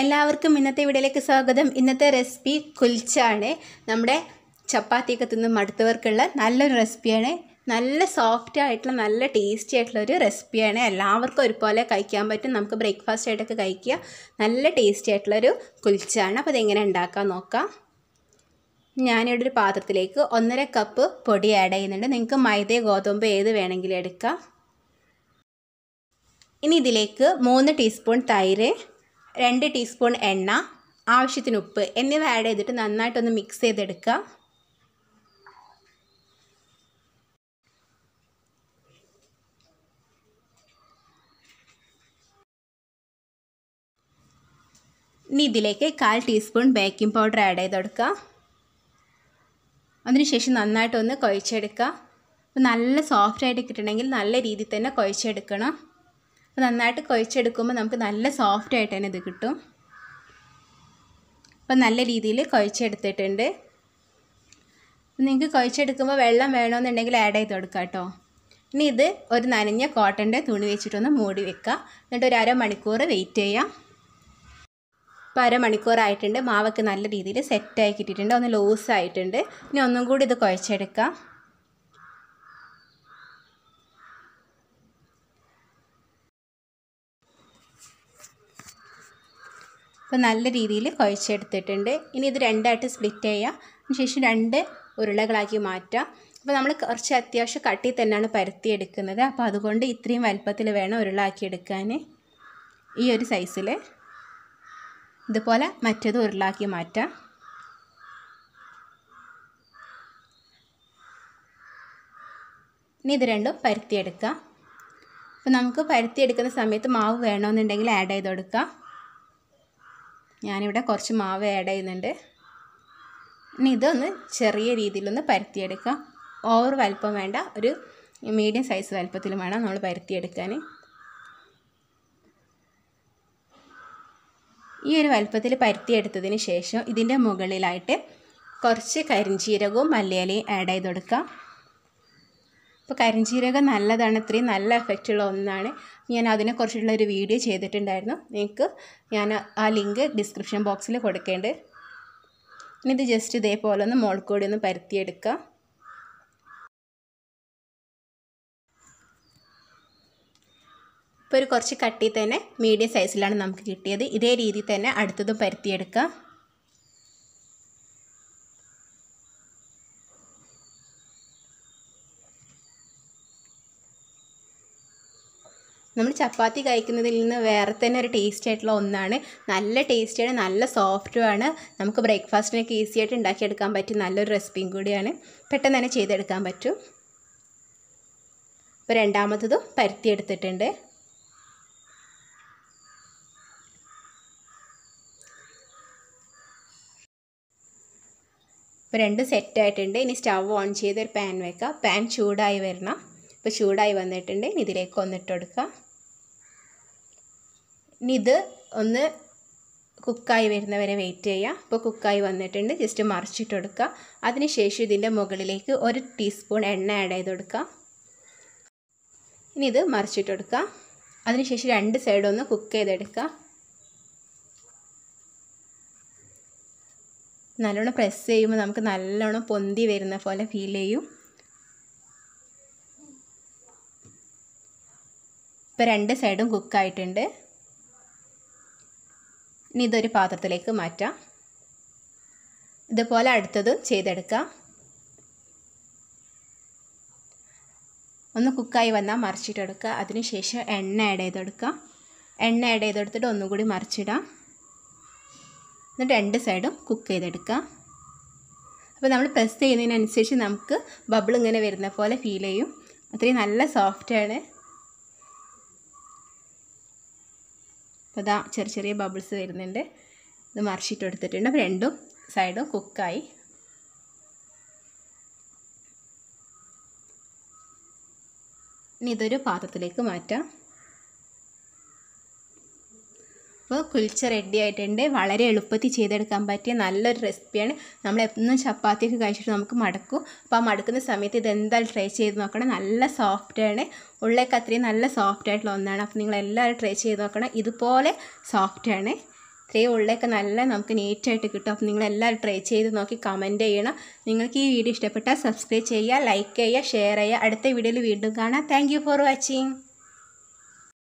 എല്ലാവർക്കും ഇന്നത്തെ വീഡിയോയിലേക്ക് സ്വാഗതം ഇന്നത്തെ റെസിപ്പി കുൽച്ചാണ് നമ്മുടെ ചപ്പാത്തിയൊക്കെ തിന്ന് മടുത്തവർക്കുള്ള നല്ലൊരു റെസിപ്പിയാണ് നല്ല സോഫ്റ്റ് ആയിട്ടുള്ള നല്ല ടേസ്റ്റി ആയിട്ടുള്ള ഒരു റെസിപ്പിയാണ് എല്ലാവർക്കും ഒരുപോലെ കഴിക്കാൻ പറ്റും നമുക്ക് ബ്രേക്ക്ഫാസ്റ്റ് ആയിട്ടൊക്കെ കഴിക്കുക നല്ല ടേസ്റ്റി ആയിട്ടുള്ളൊരു കുൽച്ചാണ് അപ്പോൾ അതെങ്ങനെ ഉണ്ടാക്കാൻ നോക്കാം ഞാനിവിടെ ഒരു പാത്രത്തിലേക്ക് ഒന്നര കപ്പ് പൊടി ആഡ് ചെയ്യുന്നുണ്ട് നിങ്ങൾക്ക് മൈദ ഗോതമ്പ് ഏത് വേണമെങ്കിലും എടുക്കാം ഇനി ഇതിലേക്ക് മൂന്ന് ടീസ്പൂൺ തൈര് രണ്ട് ടീസ്പൂൺ എണ്ണ ആവശ്യത്തിന് ഉപ്പ് എന്നിവ ആഡ് ചെയ്തിട്ട് നന്നായിട്ടൊന്ന് മിക്സ് ചെയ്തെടുക്കുക ഇനി ഇതിലേക്ക് കാൽ ടീസ്പൂൺ ബേക്കിംഗ് പൗഡർ ആഡ് ചെയ്തെടുക്കുക അതിനുശേഷം നന്നായിട്ടൊന്ന് കുഴച്ചെടുക്കുക നല്ല സോഫ്റ്റ് ആയിട്ട് കിട്ടണമെങ്കിൽ നല്ല രീതിയിൽ തന്നെ കുഴച്ചെടുക്കണം അപ്പോൾ നന്നായിട്ട് കുഴച്ചെടുക്കുമ്പോൾ നമുക്ക് നല്ല സോഫ്റ്റ് ആയിട്ട് തന്നെ ഇത് കിട്ടും അപ്പോൾ നല്ല രീതിയിൽ കുഴച്ചെടുത്തിട്ടുണ്ട് നിങ്ങൾക്ക് കുഴച്ചെടുക്കുമ്പോൾ വെള്ളം വേണമെന്നുണ്ടെങ്കിൽ ആഡ് ചെയ്ത് കൊടുക്കുക കേട്ടോ ഇനി ഇത് ഒരു നനഞ്ഞ കോട്ടൻ്റെ തുണി വെച്ചിട്ടൊന്ന് മൂടി വെക്കുക എന്നിട്ട് ഒരു അരമണിക്കൂർ വെയിറ്റ് ചെയ്യാം ഇപ്പോൾ അരമണിക്കൂറായിട്ടുണ്ട് മാവൊക്കെ നല്ല രീതിയിൽ സെറ്റായി കിട്ടിയിട്ടുണ്ട് ഒന്ന് ലൂസായിട്ടുണ്ട് ഇനി ഒന്നും കൂടി ഇത് കുഴച്ചെടുക്കാം അപ്പോൾ നല്ല രീതിയിൽ കുഴച്ചെടുത്തിട്ടുണ്ട് ഇനി ഇത് രണ്ടായിട്ട് സ്പ്ലിറ്റ് ചെയ്യുക ശേഷം രണ്ട് ഉരുളകളാക്കി മാറ്റാം അപ്പോൾ നമ്മൾ കുറച്ച് അത്യാവശ്യം കട്ടി തന്നെയാണ് പരത്തിയെടുക്കുന്നത് അപ്പോൾ അതുകൊണ്ട് ഇത്രയും വലുപ്പത്തിൽ വേണം ഉരുളാക്കി എടുക്കാൻ ഈ ഒരു സൈസിൽ ഇതുപോലെ മറ്റേത് ഉരുളാക്കി മാറ്റാം ഇനി ഇത് രണ്ടും പരത്തിയെടുക്കാം അപ്പോൾ നമുക്ക് പരത്തിയെടുക്കുന്ന സമയത്ത് മാവ് വേണമെന്നുണ്ടെങ്കിൽ ആഡ് ചെയ്ത് കൊടുക്കാം ഞാനിവിടെ കുറച്ച് മാവ് ആഡ് ചെയ്യുന്നുണ്ട് ഇനി ഇതൊന്ന് ചെറിയ രീതിയിലൊന്ന് പരത്തിയെടുക്കാം ഓവർ വലിപ്പം വേണ്ട ഒരു മീഡിയം സൈസ് വലിപ്പത്തിൽ വേണം നമ്മൾ പരത്തിയെടുക്കാൻ ഈ ഒരു വലുപ്പത്തിൽ പരത്തിയെടുത്തതിന് ശേഷം ഇതിൻ്റെ മുകളിലായിട്ട് കുറച്ച് കരിഞ്ചീരകവും മല്ലിയിലയും ആഡ് ചെയ്ത് കൊടുക്കാം അപ്പോൾ കരിഞ്ജീരകം നല്ലതാണ് ഇത്രയും നല്ല എഫക്റ്റുള്ള ഒന്നാണ് ഞാൻ അതിനെക്കുറിച്ചുള്ള ഒരു വീഡിയോ ചെയ്തിട്ടുണ്ടായിരുന്നു നിങ്ങൾക്ക് ഞാൻ ആ ലിങ്ക് ഡിസ്ക്രിപ്ഷൻ ബോക്സിൽ കൊടുക്കേണ്ടത് ഇനി ഇത് ജസ്റ്റ് ഇതേപോലെ ഒന്ന് മുളക്കൂടി ഒന്ന് പരത്തിയെടുക്കുക ഇപ്പോൾ ഒരു കുറച്ച് കട്ടി തന്നെ മീഡിയം സൈസിലാണ് നമുക്ക് കിട്ടിയത് ഇതേ രീതിയിൽ തന്നെ അടുത്തതും പരത്തിയെടുക്കുക നമ്മൾ ചപ്പാത്തി കഴിക്കുന്നതിൽ നിന്ന് വേറെ തന്നെ ഒരു ടേസ്റ്റ് ആയിട്ടുള്ള ഒന്നാണ് നല്ല ടേസ്റ്റിയാണ് നല്ല സോഫ്റ്റുമാണ് നമുക്ക് ബ്രേക്ക്ഫാസ്റ്റിനൊക്കെ ഈസി ആയിട്ട് ഉണ്ടാക്കിയെടുക്കാൻ പറ്റും നല്ലൊരു റെസിപ്പിയും കൂടിയാണ് പെട്ടെന്ന് തന്നെ ചെയ്തെടുക്കാൻ പറ്റും ഇപ്പോൾ രണ്ടാമത്തതും പരുത്തി എടുത്തിട്ടുണ്ട് ഇപ്പോൾ രണ്ട് സെറ്റായിട്ടുണ്ട് ഇനി സ്റ്റവ് ഓൺ ചെയ്തൊരു പാൻ വെക്കുക പാൻ ചൂടായി വരണം ഇപ്പോൾ ചൂടായി വന്നിട്ടുണ്ട് ഇനി ഇതിലേക്ക് ഒന്നിട്ട് കൊടുക്കുക ഇനി ഇത് ഒന്ന് കുക്കായി വരുന്നവരെ വെയിറ്റ് ചെയ്യുക അപ്പോൾ കുക്കായി വന്നിട്ടുണ്ട് ജസ്റ്റ് മറിച്ചിട്ട് കൊടുക്കുക അതിനുശേഷം ഇതിൻ്റെ മുകളിലേക്ക് ഒരു ടീസ്പൂൺ എണ്ണ ആഡ് ചെയ്ത് കൊടുക്കുക ഇനി ഇത് മറിച്ചിട്ട് കൊടുക്കുക അതിനുശേഷം രണ്ട് സൈഡും ഒന്ന് കുക്ക് ചെയ്തെടുക്കുക നല്ലോണം പ്രസ് ചെയ്യുമ്പോൾ നമുക്ക് നല്ലോണം പൊന്തി വരുന്ന പോലെ ഫീൽ ചെയ്യും ഇപ്പോൾ രണ്ട് സൈഡും കുക്കായിട്ടുണ്ട് ഇനി ഇതൊരു പാത്രത്തിലേക്ക് മാറ്റാം ഇതുപോലെ അടുത്തത് ചെയ്തെടുക്കാം ഒന്ന് കുക്കായി വന്നാൽ മറിച്ചിട്ടെടുക്കുക അതിനുശേഷം എണ്ണ ആഡ് ചെയ്തെടുക്കുക എണ്ണ ആഡ് ചെയ്തെടുത്തിട്ട് ഒന്നും കൂടി മറിച്ചിടാം എന്നിട്ട് രണ്ട് സൈഡും കുക്ക് ചെയ്തെടുക്കുക അപ്പോൾ നമ്മൾ പ്രസ് ചെയ്യുന്നതിനനുസരിച്ച് നമുക്ക് ബബിൾ ഇങ്ങനെ വരുന്ന പോലെ ഫീൽ ചെയ്യും അത്രയും നല്ല സോഫ്റ്റാണ് അപ്പോൾ ഇതാ ചെറിയ ചെറിയ ബബിൾസ് വരുന്നുണ്ട് ഇത് മറിച്ചിട്ട് എടുത്തിട്ടുണ്ട് അപ്പോൾ രണ്ടും സൈഡും കുക്കായി ഇനി ഇതൊരു പാത്രത്തിലേക്ക് മാറ്റാം അപ്പോൾ കുൽച്ച റെഡി ആയിട്ടുണ്ട് വളരെ എളുപ്പത്തിൽ ചെയ്തെടുക്കാൻ പറ്റിയ നല്ലൊരു റെസിപ്പിയാണ് നമ്മൾ ചപ്പാത്തിയൊക്കെ കഴിച്ചിട്ട് നമുക്ക് മടക്കും അപ്പോൾ ആ മടക്കുന്ന സമയത്ത് ഇതെന്തായാലും ട്രൈ ചെയ്ത് നോക്കണം നല്ല സോഫ്റ്റ് ആണ് ഉള്ളേക്ക് അത്രയും നല്ല സോഫ്റ്റ് ആയിട്ടുള്ള ഒന്നാണ് അപ്പോൾ നിങ്ങൾ എല്ലാവരും ട്രൈ ചെയ്ത് നോക്കണം ഇതുപോലെ സോഫ്റ്റ് ആണ് ഇത്രയും ഉള്ളേക്ക് നല്ല നമുക്ക് നീറ്റായിട്ട് കിട്ടും അപ്പോൾ നിങ്ങൾ എല്ലാവരും ട്രൈ ചെയ്ത് നോക്കി കമൻറ്റ് ചെയ്യണം നിങ്ങൾക്ക് ഈ വീഡിയോ ഇഷ്ടപ്പെട്ടാൽ സബ്സ്ക്രൈബ് ചെയ്യുക ലൈക്ക് ചെയ്യുക ഷെയർ ചെയ്യുക അടുത്ത വീഡിയോയിൽ വീണ്ടും കാണാം താങ്ക് ഫോർ വാച്ചിങ്